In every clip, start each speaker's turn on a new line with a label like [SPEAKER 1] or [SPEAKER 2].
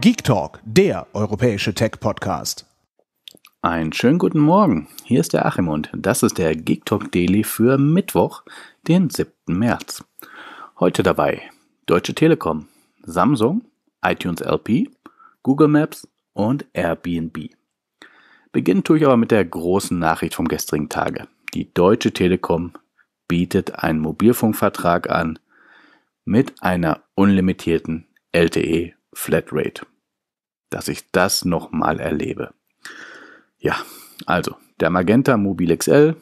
[SPEAKER 1] Geek Talk, der europäische Tech-Podcast. Einen schönen guten Morgen. Hier ist der Achim und das ist der Geek Talk Daily für Mittwoch, den 7. März. Heute dabei Deutsche Telekom, Samsung, iTunes LP, Google Maps und Airbnb. Beginnen tue ich aber mit der großen Nachricht vom gestrigen Tage. Die Deutsche Telekom bietet einen Mobilfunkvertrag an mit einer unlimitierten LTE Flatrate, dass ich das nochmal erlebe. Ja, also der Magenta Mobil XL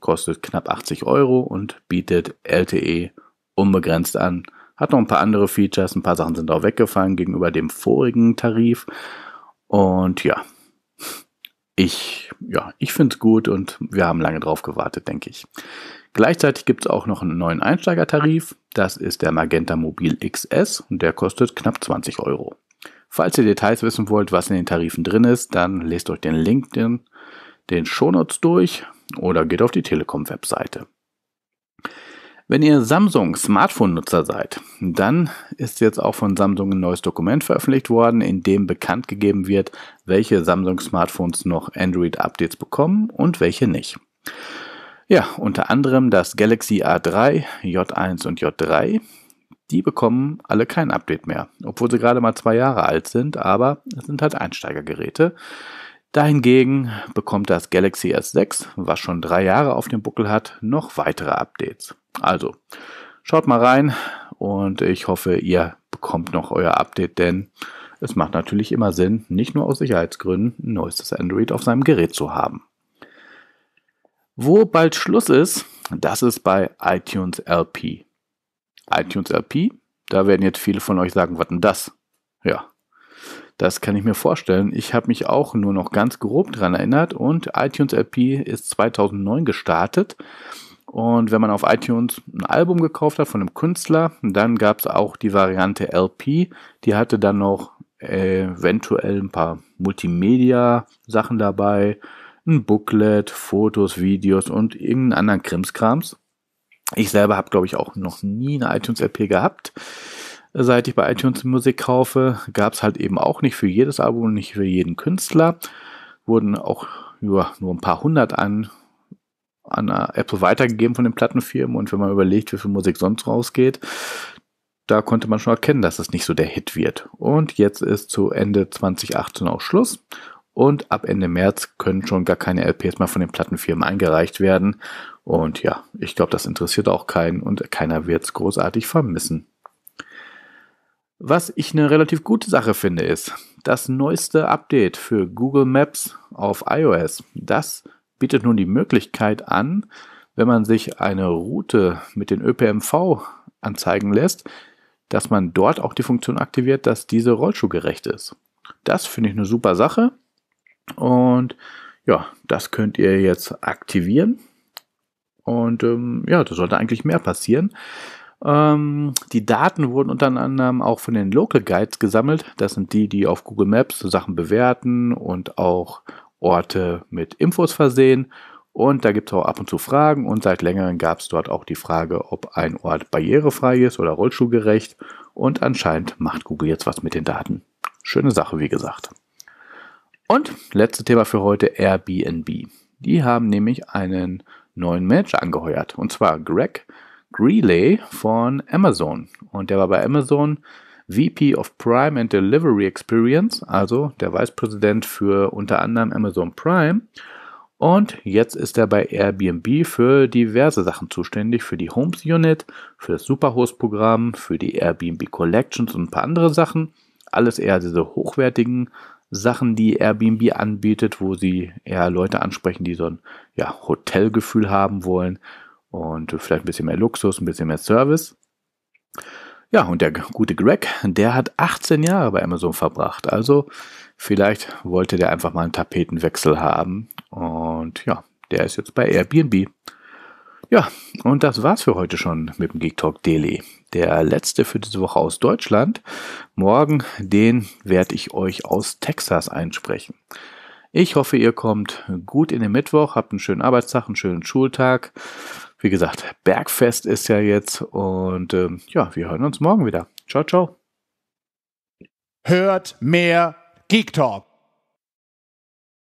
[SPEAKER 1] kostet knapp 80 Euro und bietet LTE unbegrenzt an. Hat noch ein paar andere Features, ein paar Sachen sind auch weggefallen gegenüber dem vorigen Tarif. Und ja, ich, ja, ich finde es gut und wir haben lange drauf gewartet, denke ich. Gleichzeitig gibt es auch noch einen neuen Einsteigertarif. Das ist der Magenta Mobil XS und der kostet knapp 20 Euro. Falls ihr Details wissen wollt, was in den Tarifen drin ist, dann lest euch den Link in den Shownotes durch oder geht auf die Telekom-Webseite. Wenn ihr Samsung Smartphone-Nutzer seid, dann ist jetzt auch von Samsung ein neues Dokument veröffentlicht worden, in dem bekannt gegeben wird, welche Samsung Smartphones noch Android-Updates bekommen und welche nicht. Ja, unter anderem das Galaxy A3, J1 und J3. Die bekommen alle kein Update mehr, obwohl sie gerade mal zwei Jahre alt sind, aber es sind halt Einsteigergeräte. Dahingegen bekommt das Galaxy S6, was schon drei Jahre auf dem Buckel hat, noch weitere Updates. Also, schaut mal rein und ich hoffe, ihr bekommt noch euer Update, denn es macht natürlich immer Sinn, nicht nur aus Sicherheitsgründen ein neuestes Android auf seinem Gerät zu haben. Wo bald Schluss ist, das ist bei iTunes LP. iTunes LP, da werden jetzt viele von euch sagen, was denn das? Ja, das kann ich mir vorstellen. Ich habe mich auch nur noch ganz grob daran erinnert und iTunes LP ist 2009 gestartet. Und wenn man auf iTunes ein Album gekauft hat von einem Künstler, dann gab es auch die Variante LP. Die hatte dann noch äh, eventuell ein paar Multimedia-Sachen dabei ein Booklet, Fotos, Videos und irgendeinen anderen Krimskrams. Ich selber habe, glaube ich, auch noch nie eine iTunes-LP gehabt. Seit ich bei iTunes Musik kaufe, gab es halt eben auch nicht für jedes Album, nicht für jeden Künstler. Wurden auch nur, nur ein paar hundert an, an Apple weitergegeben von den Plattenfirmen. Und wenn man überlegt, wie viel Musik sonst rausgeht, da konnte man schon erkennen, dass es nicht so der Hit wird. Und jetzt ist zu Ende 2018 auch Schluss. Und ab Ende März können schon gar keine LPs mehr von den Plattenfirmen eingereicht werden. Und ja, ich glaube, das interessiert auch keinen und keiner wird es großartig vermissen. Was ich eine relativ gute Sache finde, ist das neueste Update für Google Maps auf iOS. Das bietet nun die Möglichkeit an, wenn man sich eine Route mit den ÖPMV anzeigen lässt, dass man dort auch die Funktion aktiviert, dass diese rollschuhgerecht ist. Das finde ich eine super Sache. Und ja, das könnt ihr jetzt aktivieren. Und ähm, ja, da sollte eigentlich mehr passieren. Ähm, die Daten wurden unter anderem auch von den Local Guides gesammelt. Das sind die, die auf Google Maps so Sachen bewerten und auch Orte mit Infos versehen. Und da gibt es auch ab und zu Fragen. Und seit längerem gab es dort auch die Frage, ob ein Ort barrierefrei ist oder rollschuhgerecht. Und anscheinend macht Google jetzt was mit den Daten. Schöne Sache, wie gesagt. Und letztes Thema für heute Airbnb. Die haben nämlich einen neuen Manager angeheuert. Und zwar Greg Greeley von Amazon. Und der war bei Amazon VP of Prime and Delivery Experience, also der Vice President für unter anderem Amazon Prime. Und jetzt ist er bei Airbnb für diverse Sachen zuständig, für die Homes Unit, für das Superhost-Programm, für die Airbnb Collections und ein paar andere Sachen. Alles eher diese hochwertigen Sachen, die Airbnb anbietet, wo sie eher Leute ansprechen, die so ein ja, Hotelgefühl haben wollen und vielleicht ein bisschen mehr Luxus, ein bisschen mehr Service. Ja, und der gute Greg, der hat 18 Jahre bei Amazon verbracht. Also vielleicht wollte der einfach mal einen Tapetenwechsel haben. Und ja, der ist jetzt bei Airbnb. Ja, und das war's für heute schon mit dem Geek Talk Daily. Der letzte für diese Woche aus Deutschland. Morgen, den werde ich euch aus Texas einsprechen. Ich hoffe, ihr kommt gut in den Mittwoch, habt einen schönen Arbeitstag, einen schönen Schultag. Wie gesagt, Bergfest ist ja jetzt und ähm, ja, wir hören uns morgen wieder. Ciao, ciao. Hört mehr Geek Talk.